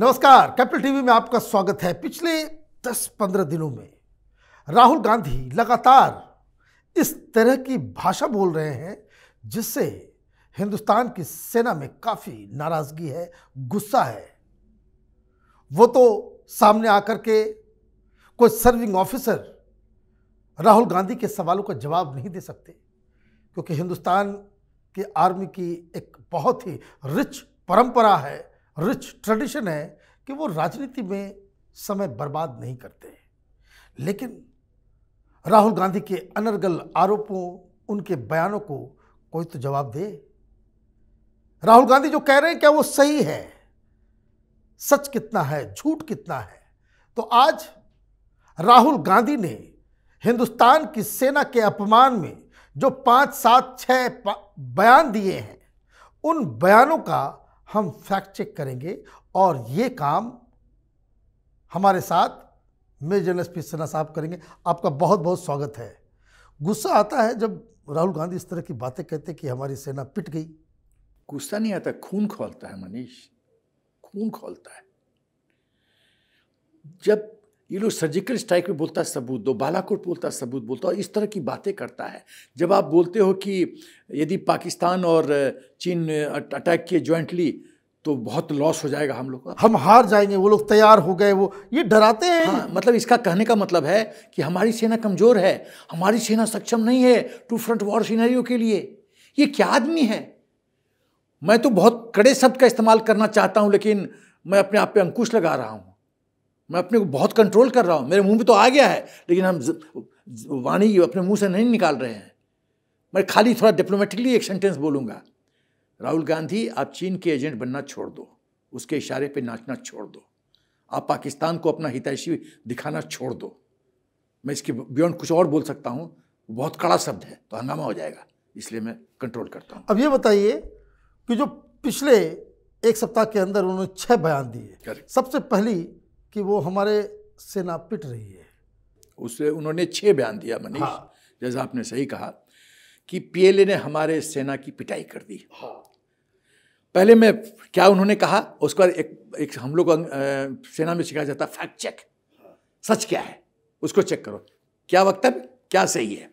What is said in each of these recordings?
नमस्कार capital TV में आपका स्वागत है पिछले 10-15 दिनों में राहुल गांधी लगातार इस तरह की भाषा बोल रहे हैं जिससे हिंदुस्तान की सेना में काफ़ी नाराज़गी है गुस्सा है वो तो सामने आकर के कोई सर्विंग ऑफिसर राहुल गांधी के सवालों का जवाब नहीं दे सकते क्योंकि हिंदुस्तान की आर्मी की एक बहुत ही रिच परंपरा है रिच ट्रेडिशन है कि वो राजनीति में समय बर्बाद नहीं करते लेकिन राहुल गांधी के अनर्गल आरोपों उनके बयानों को कोई तो जवाब दे राहुल गांधी जो कह रहे हैं क्या वो सही है सच कितना है झूठ कितना है तो आज राहुल गांधी ने हिंदुस्तान की सेना के अपमान में जो पांच सात छः बयान दिए हैं उन बयानों का हम फैक्ट चेक करेंगे और ये काम हमारे साथ मेजर एस पी सिन्हा साहब करेंगे आपका बहुत बहुत स्वागत है गुस्सा आता है जब राहुल गांधी इस तरह की बातें कहते कि हमारी सेना पिट गई गुस्सा नहीं आता खून खोलता है मनीष खून खोलता है जब ये लोग सर्जिकल स्ट्राइक में बोलता है सबूत दो बालाकोट बोलता है सबूत बोलता है इस तरह की बातें करता है जब आप बोलते हो कि यदि पाकिस्तान और चीन अटैक किए ज्वाइंटली तो बहुत लॉस हो जाएगा हम लोग का हम हार जाएंगे वो लोग तैयार हो गए वो ये डराते हैं हाँ, मतलब इसका कहने का मतलब है कि हमारी सेना कमज़ोर है हमारी सेना सक्षम नहीं है टू फ्रंट वॉर सीनरियों के लिए ये क्या आदमी है मैं तो बहुत कड़े शब्द का इस्तेमाल करना चाहता हूँ लेकिन मैं अपने आप पे अंकुश लगा रहा हूँ मैं अपने को बहुत कंट्रोल कर रहा हूँ मेरे मुंह में तो आ गया है लेकिन हम वाणी अपने मुंह से नहीं निकाल रहे हैं मैं खाली थोड़ा डिप्लोमेटिकली एक सेंटेंस बोलूँगा राहुल गांधी आप चीन के एजेंट बनना छोड़ दो उसके इशारे पर नाचना छोड़ दो आप पाकिस्तान को अपना हितैषी दिखाना छोड़ दो मैं इसके बियॉन्ड कुछ और बोल सकता हूँ बहुत कड़ा शब्द है तो हंगामा हो जाएगा इसलिए मैं कंट्रोल करता हूँ अब ये बताइए कि जो पिछले एक सप्ताह के अंदर उन्होंने छः बयान दिए सबसे पहली कि वो हमारे सेना पिट रही है उससे उन्होंने छह बयान दिया मनीष हाँ। जैसा आपने सही कहा कि पीएलए ने हमारे सेना की पिटाई कर दी हाँ। पहले मैं क्या उन्होंने कहा उसके बाद एक, एक हम लोग अं, सेना में सिखाया जाता फैक्ट चेक सच क्या है उसको चेक करो क्या वक्तव्य क्या सही है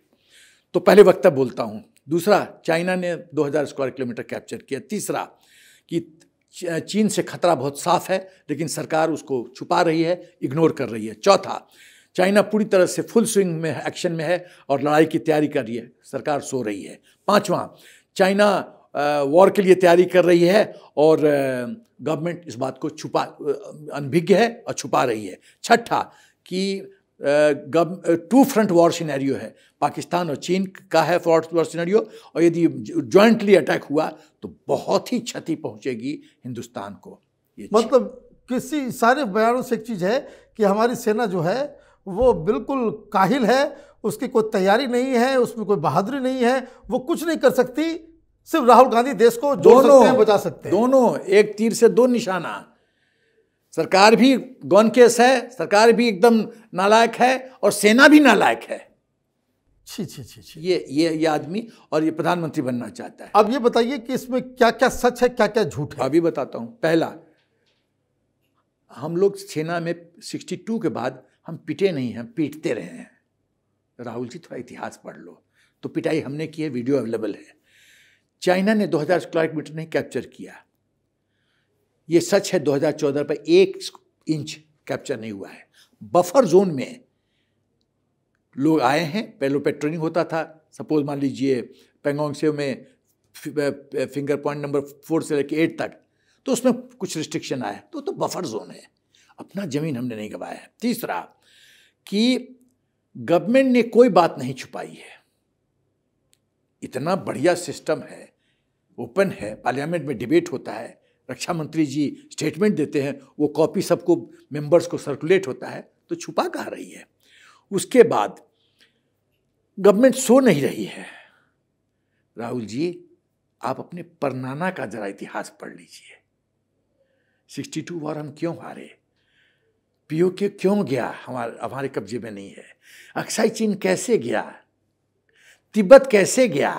तो पहले वक्तव्य बोलता हूँ दूसरा चाइना ने 2000 स्क्वायर किलोमीटर कैप्चर किया तीसरा कि चीन से खतरा बहुत साफ है लेकिन सरकार उसको छुपा रही है इग्नोर कर रही है चौथा चाइना पूरी तरह से फुल स्विंग में एक्शन में है और लड़ाई की तैयारी कर रही है सरकार सो रही है पांचवा चाइना वॉर के लिए तैयारी कर रही है और गवर्नमेंट इस बात को छुपा अनभिज्ञ है और छुपा रही है छठा कि टू फ्रंट वॉर सिनेरियो है पाकिस्तान और चीन का है फ्रंट वॉर सिनेरियो और यदि जॉइंटली अटैक हुआ तो बहुत ही क्षति पहुंचेगी हिंदुस्तान को मतलब किसी सारे बयानों से एक चीज़ है कि हमारी सेना जो है वो बिल्कुल काहिल है उसकी कोई तैयारी नहीं है उसमें कोई बहादुरी नहीं है वो कुछ नहीं कर सकती सिर्फ राहुल गांधी देश को जोड़ सकते हैं बचा सकते हैं दोनों एक तीर से दो निशाना सरकार भी गौन केस है सरकार भी एकदम नालायक है और सेना भी नालायक है छी छी छी छी ये ये ये आदमी और ये प्रधानमंत्री बनना चाहता है अब ये बताइए कि इसमें क्या क्या सच है क्या क्या झूठ है अभी बताता हूँ पहला हम लोग सेना में 62 के बाद हम पिटे नहीं हैं पीटते रहे हैं राहुल जी थोड़ा इतिहास पढ़ लो तो पिटाई हमने की है वीडियो अवेलेबल है चाइना ने हजार स्क्वायर मीटर नहीं कैप्चर किया ये सच है 2014 पर एक इंच कैप्चर नहीं हुआ है बफर जोन में लोग आए हैं पहले पेट्रोलिंग होता था सपोज मान लीजिए पेंगोंग से में फिंगर पॉइंट नंबर फोर से लेकर एट तक तो उसमें कुछ रिस्ट्रिक्शन आया तो तो बफर जोन है अपना ज़मीन हमने नहीं गवाया है तीसरा कि गवर्नमेंट ने कोई बात नहीं छुपाई है इतना बढ़िया सिस्टम है ओपन है पार्लियामेंट में डिबेट होता है रक्षा मंत्री जी स्टेटमेंट देते हैं वो कॉपी सबको मेंबर्स को सर्कुलेट होता है तो छुपा कहा रही है उसके बाद गवर्नमेंट सो नहीं रही है राहुल जी आप अपने परनाना का जरा इतिहास पढ़ लीजिए सिक्सटी टू वॉर हम क्यों हारे पीओ के क्यों गया हमारे हमारे कब्जे में नहीं है अक्साई चीन कैसे गया तिब्बत कैसे गया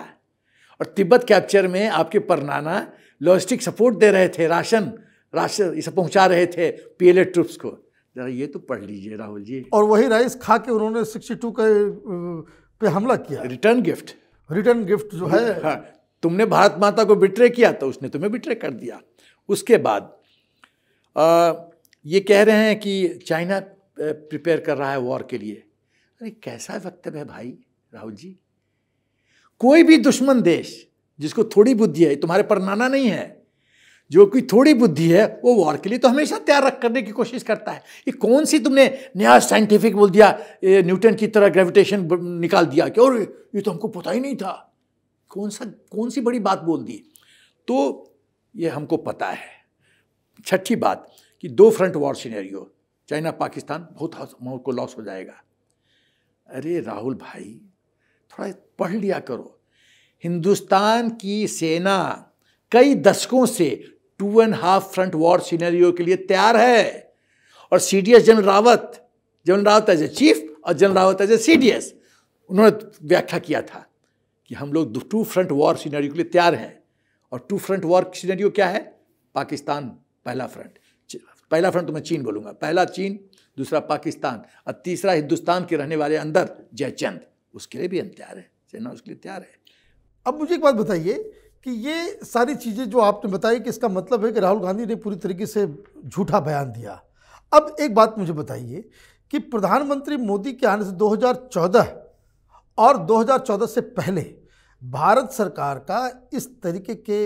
और तिब्बत कैप्चर में आपके परनाना लॉजिस्टिक सपोर्ट दे रहे थे राशन राशन इसे पहुँचा रहे थे पीएलए ट्रूप्स को जरा ये तो पढ़ लीजिए राहुल जी और वही राइस खा के उन्होंने सिक्सटी टू के पे हमला किया रिटर्न गिफ्ट रिटर्न गिफ्ट जो है हाँ, तुमने भारत माता को बिट्रे किया तो उसने तुम्हें बिट्रे कर दिया उसके बाद आ, ये कह रहे हैं कि चाइना प्रिपेयर कर रहा है वॉर के लिए अरे कैसा वक्तव्य है भाई राहुल जी कोई भी दुश्मन देश जिसको थोड़ी बुद्धि है तुम्हारे पर नाना नहीं है जो कि थोड़ी बुद्धि है वो वॉर के लिए तो हमेशा तैयार रख करने की कोशिश करता है ये कौन सी तुमने नया साइंटिफिक बोल दिया न्यूटन की तरह ग्रेविटेशन निकाल दिया क्यों ये तो हमको पता ही नहीं था कौन सा कौन सी बड़ी बात बोल दी तो ये हमको पता है छठी बात कि दो front war scenario China Pakistan बहुत को लॉस हो जाएगा अरे राहुल भाई थोड़ा पढ़ लिया करो हिंदुस्तान की सेना कई दशकों से two and half front war scenario के लिए तैयार है और C D S general Rawat general Rawat as a chief और general Rawat as a C D S उन्होंने व्याख्या किया था कि हम लोग टू फ्रंट वॉर सीनरियो के लिए तैयार हैं और टू फ्रंट वॉर सीनरियो क्या है पाकिस्तान पहला फ्रंट पहला फ्रंट तो मैं चीन बोलूँगा पहला चीन दूसरा पाकिस्तान और तीसरा हिंदुस्तान के रहने वाले अंदर जयचंद उसके लिए भी हम तैयार हैं सेना उसके लिए तैयार है अब मुझे एक बात बताइए कि ये सारी चीज़ें जो आपने बताई कि इसका मतलब है कि राहुल गांधी ने पूरी तरीके से झूठा बयान दिया अब एक बात मुझे बताइए कि प्रधानमंत्री मोदी के आने से 2014 और 2014 से पहले भारत सरकार का इस तरीके के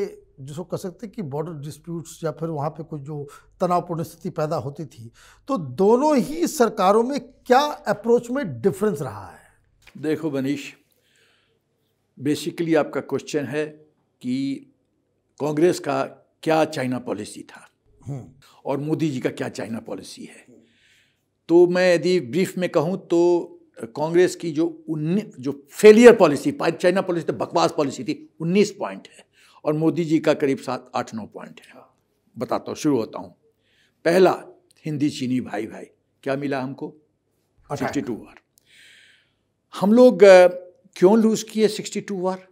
जिसको कह सकते हैं कि बॉर्डर डिस्प्यूट्स या फिर वहाँ पे कोई जो तनावपूर्ण स्थिति पैदा होती थी तो दोनों ही सरकारों में क्या अप्रोच में डिफरेंस रहा है देखो मनीष बेसिकली आपका क्वेश्चन है कि कांग्रेस का क्या चाइना पॉलिसी था हम्म। और मोदी जी का क्या चाइना पॉलिसी है तो मैं यदि ब्रीफ में कहूँ तो कांग्रेस की जो उन्नीस जो फेलियर पॉलिसी चाइना पॉलिसी तो बकवास पॉलिसी थी उन्नीस पॉइंट है और मोदी जी का करीब सात आठ नौ पॉइंट है बताता हूँ शुरू होता हूँ पहला हिंदी चीनी भाई भाई क्या मिला हमको फिफ्टी टू आर हम लोग क्यों लूज़ किए 62 war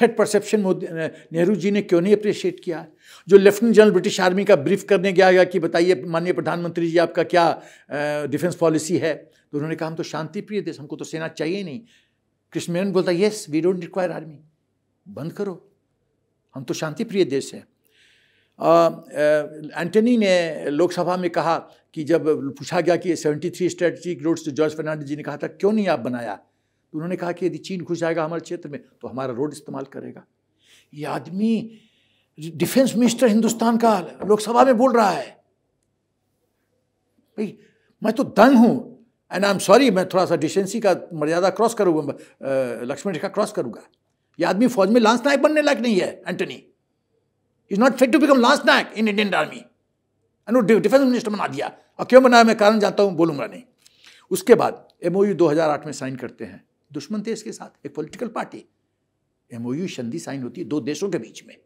third perception Nehru ji ने क्यों नहीं अप्रिशिएट किया जो लेफ्टिनेंट जनरल ब्रिटिश आर्मी का ब्रीफ करने गया गया कि बताइए माननीय प्रधानमंत्री जी आपका क्या डिफेंस पॉलिसी है तो उन्होंने कहा हम तो शांति प्रिय देश हमको तो सेना चाहिए नहीं कृष्ण मेनन बोलता yes we don't require army बंद करो हम तो शांति प्रिय देश हैं एंटनी ने लोकसभा में कहा कि जब पूछा गया कि seventy three strategic roads George Fernandes ji ने कहा था क्यों नहीं आप बनाया उन्होंने कहा कि यदि चीन घुस जाएगा हमारे क्षेत्र में तो हमारा रोड इस्तेमाल करेगा ये आदमी डिफेंस मिनिस्टर हिंदुस्तान का लोकसभा में बोल रहा है भाई मैं तो दंग हूं एंड आई एम सॉरी मैं थोड़ा सा डिसेंसी का मर्यादा क्रॉस करूंगा लक्ष्मण रेखा क्रॉस करूंगा ये आदमी फौज में लांस नायक बनने लायक नहीं है Antony is not fit to become lance naik in Indian army and defence minister बना दिया और क्यों बनाया मैं कारण जानता हूँ बोलूंगा नहीं उसके बाद एमओयू 2008 में साइन करते हैं दुश्मन देश के साथ एक पॉलिटिकल पार्टी एमओयू संधि साइन होती है दो देशों के बीच में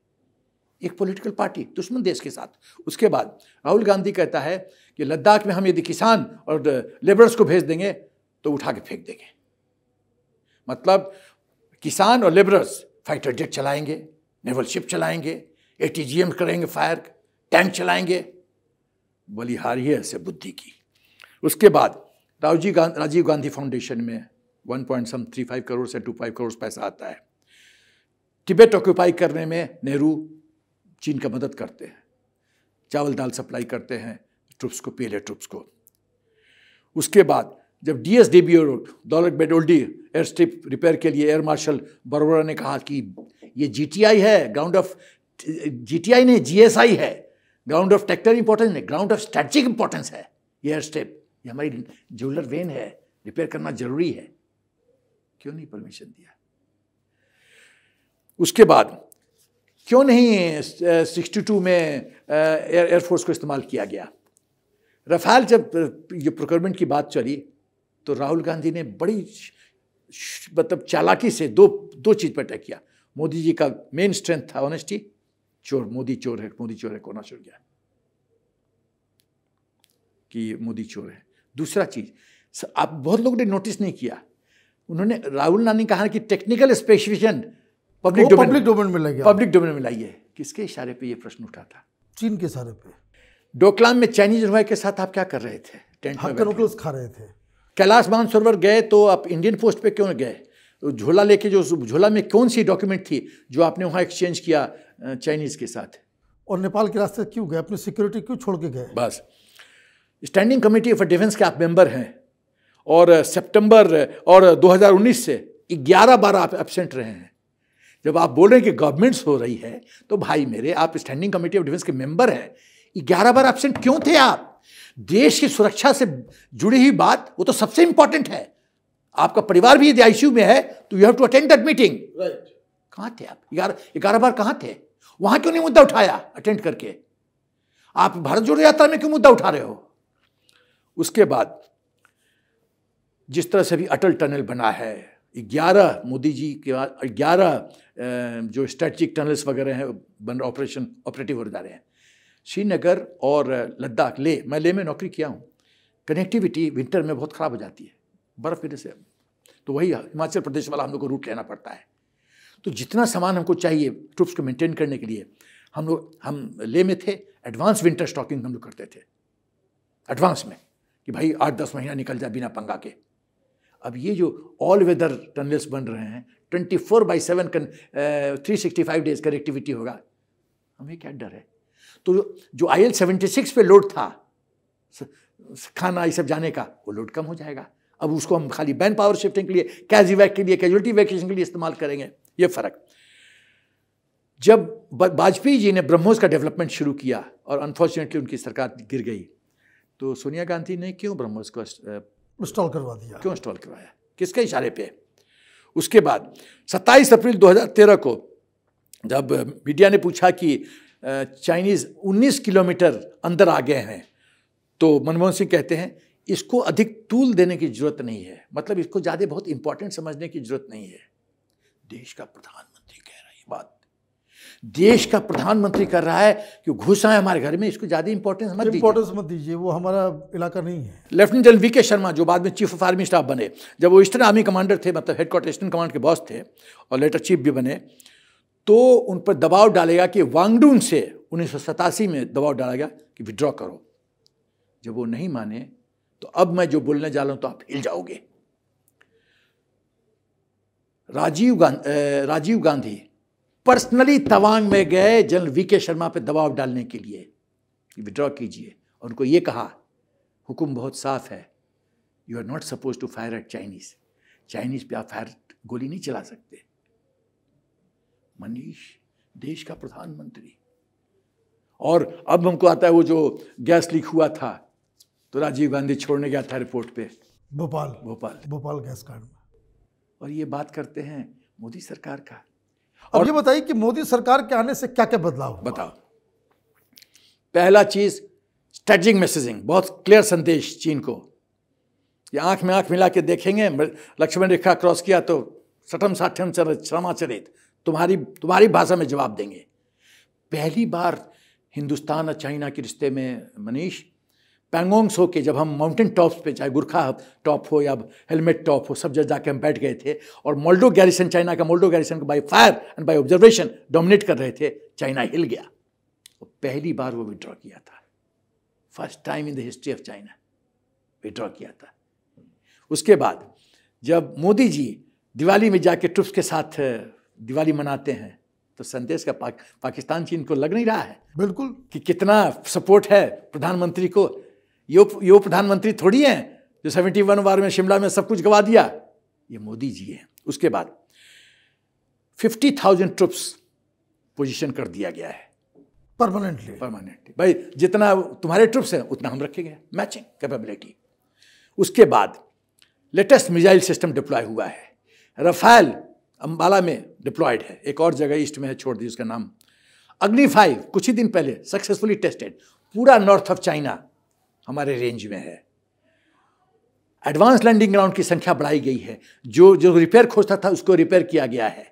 एक पॉलिटिकल पार्टी दुश्मन देश के साथ उसके बाद राहुल गांधी कहता है कि लद्दाख में हम यदि किसान और लेबरर्स को भेज देंगे तो उठा के फेंक देंगे मतलब किसान और लेबरर्स फाइटर जेट चलाएंगे नेवल शिप चलाएंगे ए करेंगे फायर टैंक चलाएंगे बलिहारी है ऐसे बुद्धि की उसके बाद राजीव गांधी राजीव गांधी फाउंडेशन में one point some three five crore से टू फाइव करोड़ पैसा आता है टिबेट ऑक्यूपाई करने में नेहरू चीन का मदद करते हैं चावल दाल सप्लाई करते हैं ट्रुप्स को पीएलए ट्रुप्स को उसके बाद जब डी एस डी बी और दौलत बेडोल्डी एयर स्ट्रिप रिपेयर के लिए एयर मार्शल बरोरा ने कहा कि ये जी टी आई है ground of G T I नहीं जी एस आई है ग्राउंड ऑफ टेक्टर इंपॉर्टेंस नहीं ग्राउंड ऑफ स्ट्रैटेजिक इंपॉर्टेंस है ये एयर स्ट्रिप ये हमारी ज्वेलर वेन है रिपेयर करना जरूरी है क्यों नहीं परमिशन दिया उसके बाद क्यों नहीं सिक्सटी टू में एयरफोर्स को इस्तेमाल किया गया रफाल जब ये प्रोक्योरमेंट की बात चली तो राहुल गांधी ने बड़ी मतलब चालाकी से दो दो चीज़ पर अटैक किया मोदी जी का मेन स्ट्रेंथ था ऑनेस्टी चोर मोदी चोर है मोदी चोर है कोना चोर गया कि मोदी चोर है दूसरा चीज़ आप बहुत लोगों ने नोटिस नहीं किया उन्होंने राहुल नानी कहा कि technical specification public public domain में लाई पब्लिक डोमेन में लाइए किसके इशारे पे ये प्रश्न उठा था चीन के इशारे पे डोकलाम में चाइनीज हलवाई के साथ आप क्या कर रहे थे टेंट में खा रहे थे कैलाश मानसरोवर गए तो आप इंडियन पोस्ट पे क्यों गए झोला लेके जो झोला में कौन सी डॉक्यूमेंट थी जो आपने वहाँ एक्सचेंज किया चाइनीज के साथ और नेपाल के रास्ते क्यों गए अपनी सिक्योरिटी क्यों छोड़ के गए बस स्टैंडिंग कमेटी ऑफ डिफेंस के आप मेंबर हैं और सितंबर और 2019 से 11 बार आप एबसेंट रहे हैं जब आप बोल रहे हैं कि गवर्नमेंट्स हो रही है तो भाई मेरे आप स्टैंडिंग कमेटी ऑफ डिफेंस के मेंबर हैं ग्यारह बार एबसेंट क्यों थे आप देश की सुरक्षा से जुड़ी हुई बात वो तो सबसे इंपॉर्टेंट है आपका परिवार भी यदि आईसीयू में है तो you have to attend that meeting कहाँ थे आप ग्यारह ग्यारह बार कहाँ थे वहां क्यों नहीं मुद्दा उठाया अटेंड करके आप भारत जोड़ो यात्रा में क्यों मुद्दा उठा रहे हो उसके बाद जिस तरह से अभी अटल टनल बना है ग्यारह मोदी जी के बाद ग्यारह जो स्ट्रेटजिक टनल्स वगैरह हैं बन ऑपरेशन ऑपरेटिव हो जा रहे हैं श्रीनगर और लद्दाख ले मैं ले में नौकरी किया हूँ कनेक्टिविटी विंटर में बहुत ख़राब हो जाती है बर्फ़ गिरने से तो वही हिमाचल प्रदेश वाला हम लोग को रूट लेना पड़ता है तो जितना सामान हमको चाहिए ट्रुप्स को मेंटेन करने के लिए हम लोग हम ले में थे एडवांस विंटर स्टॉकिंग हम लोग करते थे एडवांस में कि भाई आठ दस महीना निकल जाए बिना पंगा के अब ये जो ऑल वेदर टनल्स बन रहे हैं ट्वेंटी फोर बाई सेवन कन three sixty five days connectivity होगा हमें क्या डर है तो जो जो आई एल सेवेंटी सिक्स पे लोड था खाना ये सब जाने का वो लोड कम हो जाएगा अब उसको हम खाली बैन पावर शिफ्टिंग के लिए कैजी वैक के लिए कैजुअलिटी वैकेशन के लिए इस्तेमाल करेंगे ये फ़र्क जब वाजपेयी जी ने ब्रह्मोस का डेवलपमेंट शुरू किया और अनफॉर्चुनेटली उनकी सरकार गिर गई तो सोनिया गांधी ने क्यों ब्रह्मोस को uh, इंस्टॉल करवा दिया क्यों इंस्टॉल करवाया किसके इशारे पे उसके बाद 27 अप्रैल 2013 को जब मीडिया ने पूछा कि चाइनीज़ 19 किलोमीटर अंदर आ गए हैं तो मनमोहन सिंह कहते हैं इसको अधिक तूल देने की ज़रूरत नहीं है मतलब इसको ज़्यादा बहुत इंपॉर्टेंट समझने की ज़रूरत नहीं है देश का प्रधानमंत्री कह रहा है ये बात देश का प्रधानमंत्री कर रहा है कि घुस आए हमारे घर में इसको ज़्यादा इंपॉर्टेंस मत इंपॉर्टेंस मत दीजिए वो हमारा इलाका नहीं है लेफ्टिनेंट जनरल वी के शर्मा जो बाद में चीफ ऑफ आर्मी स्टाफ बने जब वो ईस्टर्न आर्मी कमांडर थे मतलब हेडक्वार्टर ईस्टर्न कमांड के बॉस थे और लेटर चीफ भी बने तो उन पर दबाव डालेगा कि वांगडून से उन्नीस में दबाव डाला गया कि विड्रॉ करो जब वो नहीं माने तो अब मैं जो बोलने जा रहा हूं तो आप हिल जाओगे राजीव गांधी राजीव गांधी पर्सनली तवांग में गए जनरल वी के शर्मा पर दबाव डालने के लिए विड्रॉ कीजिए और उनको ये कहा हुकुम बहुत साफ है you are not suppose to fire at Chinese Chinese पे आप फायर गोली नहीं चला सकते मनीष देश का प्रधानमंत्री और अब हमको आता है वो जो गैस लीक हुआ था तो राजीव गांधी छोड़ने गया था रिपोर्ट पे भोपाल भोपाल भोपाल गैस कांड में और ये बात करते हैं मोदी सरकार का अब ये बताइए कि मोदी सरकार के आने से क्या क्या बदलाव बताओ पहला चीज स्ट्रेटिंग मैसेजिंग बहुत क्लियर संदेश चीन को ये आंख में आंख मिला के देखेंगे लक्ष्मण रेखा क्रॉस किया तो सटम साठम चरित तुम्हारी तुम्हारी भाषा में जवाब देंगे पहली बार हिंदुस्तान और चाइना के रिश्ते में मनीष पैंगोंग्स के जब हम माउंटेन टॉप्स पे चाहे गुरखा टॉप हो या हेलमेट टॉप हो सब जगह जाके हम बैठ गए थे और मोल्डो गैरिसन चाइना का मोल्डो गैरिसन को by fire and by observation dominate कर रहे थे चाइना हिल गया तो पहली बार वो विड्रॉ किया था first time in the history of China withdraw किया था उसके बाद जब मोदी जी दिवाली में जाके ट्रुप्स के साथ दिवाली मनाते हैं तो संदेश का पाक, पाकिस्तान चीन को लग नहीं रहा है बिल्कुल कि कितना सपोर्ट है प्रधानमंत्री को यो यो प्रधानमंत्री थोड़ी हैं जो सेवेंटी वन बार में शिमला में सब कुछ गवा दिया ये मोदी जी हैं उसके बाद फिफ्टी थाउजेंड ट्रुप्स पोजिशन कर दिया गया है परमानेंटली परमानेंटली भाई जितना तुम्हारे ट्रुप्स हैं उतना हम रखेंगे मैचिंग कैपेबिलिटी उसके बाद लेटेस्ट मिजाइल सिस्टम डिप्लॉय हुआ है रफाइल अम्बाला में डिप्लॉयड है एक और जगह ईस्ट में है छोड़ दी उसका नाम अग्नि फाइव कुछ ही दिन पहले सक्सेसफुली टेस्टेड पूरा नॉर्थ ऑफ चाइना हमारे रेंज में है एडवांस लैंडिंग ग्राउंड की संख्या बढ़ाई गई है जो जो रिपेयर खोजता था उसको रिपेयर किया गया है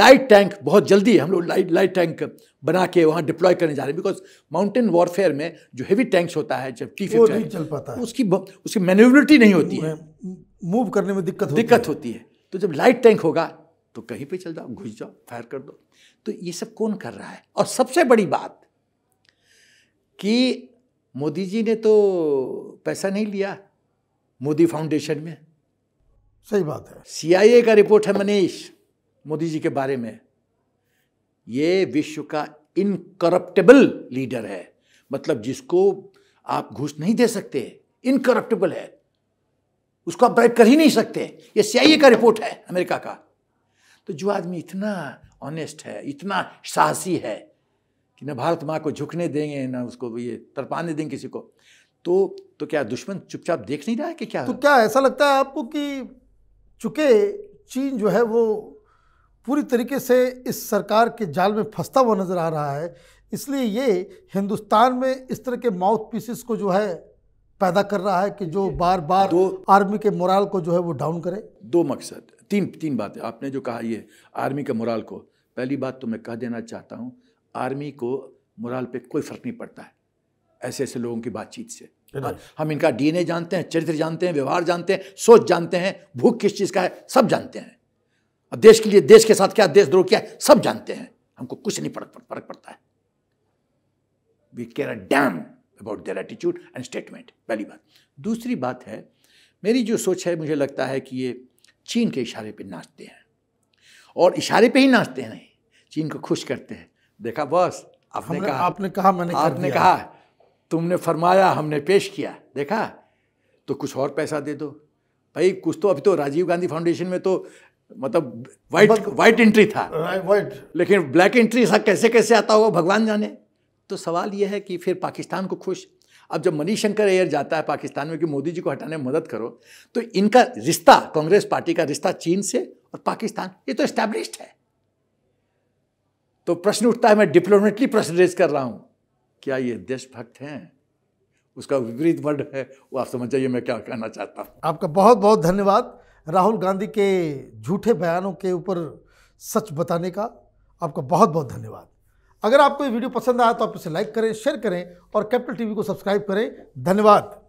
लाइट टैंक बहुत जल्दी हम लोग लाइट लाइट टैंक बना के वहाँ डिप्लॉय करने जा रहे हैं बिकॉज माउंटेन वॉरफेयर में जो हेवी टैंक्स होता है जब टी फिफ्ट नहीं चल पाता है उसकी उसकी मैन्यूबिलिटी नहीं होती है मूव करने में दिक्कत दिक्कत होती है तो जब लाइट टैंक होगा तो कहीं पे चल जाओ घुस जाओ फायर कर दो तो ये सब कौन कर रहा है और सबसे बड़ी बात कि मोदी जी ने तो पैसा नहीं लिया मोदी फाउंडेशन में सही बात है सीआईए का रिपोर्ट है मनीष मोदी जी के बारे में ये विश्व का इनकरप्टेबल लीडर है मतलब जिसको आप घूस नहीं दे सकते इनकरप्टेबल है उसको आप ब्राइब कर ही नहीं सकते ये सीआईए का रिपोर्ट है अमेरिका का तो जो आदमी इतना ऑनेस्ट है इतना साहसी है कि न भारत माँ को झुकने देंगे ना उसको ये तरपाने देंगे किसी को तो तो क्या दुश्मन चुपचाप देख नहीं रहा है कि क्या तो क्या ऐसा लगता है आपको कि चुके चीन जो है वो पूरी तरीके से इस सरकार के जाल में फंसता हुआ नज़र आ रहा है इसलिए ये हिंदुस्तान में इस तरह के माउथ पीसेस को जो है पैदा कर रहा है कि जो बार बार दो आर्मी के मोराल को जो है वो डाउन करे दो मकसद तीन तीन बातें आपने जो कहा ये आर्मी के मोराल को पहली बात तो मैं कह देना चाहता हूँ आर्मी को मुराल पे कोई फ़र्क नहीं पड़ता है ऐसे ऐसे लोगों की बातचीत से हाँ, हम इनका डीएनए जानते हैं चरित्र जानते हैं व्यवहार जानते हैं सोच जानते हैं भूख किस चीज़ का है सब जानते हैं और देश के लिए देश के साथ क्या देशद्रोह क्या है सब जानते हैं हमको कुछ नहीं फर्क फर्क पड़ता है we care a damn about their attitude and statement पहली बात दूसरी बात है मेरी जो सोच है मुझे लगता है कि ये चीन के इशारे पे नाचते हैं और इशारे पे ही नाचते हैं नहीं चीन को खुश करते हैं देखा बॉस आपने कहा आपने कहा मैंने आपने कहा तुमने फरमाया हमने पेश किया देखा तो कुछ और पैसा दे दो भाई कुछ तो अभी तो राजीव गांधी फाउंडेशन में तो मतलब वाइट वाइट एंट्री था वाइट लेकिन ब्लैक एंट्री था कैसे कैसे आता होगा भगवान जाने तो सवाल यह है कि फिर पाकिस्तान को खुश अब जब मनीष शंकर एयर जाता है पाकिस्तान में कि मोदी जी को हटाने में मदद करो तो इनका रिश्ता कांग्रेस पार्टी का रिश्ता चीन से और पाकिस्तान ये तो इस्टेब्लिश्ड है तो प्रश्न उठता है मैं डिप्लोमेटली प्रश्न रेज कर रहा हूँ क्या ये देशभक्त हैं उसका विपरीत वर्ड है वो आप समझ जाइए मैं क्या कहना चाहता हूँ आपका बहुत बहुत धन्यवाद राहुल गांधी के झूठे बयानों के ऊपर सच बताने का आपका बहुत बहुत धन्यवाद अगर आपको ये वीडियो पसंद आया तो आप इसे लाइक करें शेयर करें और कैपिटल टीवी को सब्सक्राइब करें धन्यवाद